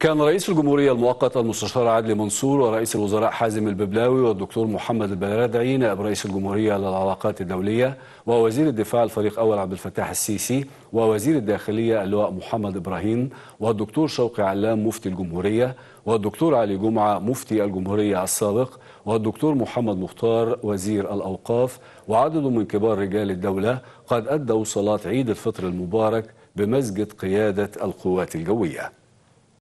كان رئيس الجمهورية المؤقت المستشار عدلي منصور ورئيس الوزراء حازم الببلاوي والدكتور محمد البرادعي نائب رئيس الجمهورية للعلاقات الدولية ووزير الدفاع الفريق أول عبد الفتاح السيسي ووزير الداخلية اللواء محمد إبراهيم والدكتور شوقي علام مفتي الجمهورية والدكتور علي جمعة مفتي الجمهورية السابق والدكتور محمد مختار وزير الأوقاف وعدد من كبار رجال الدولة قد أدوا صلاة عيد الفطر المبارك بمسجد قيادة القوات الجوية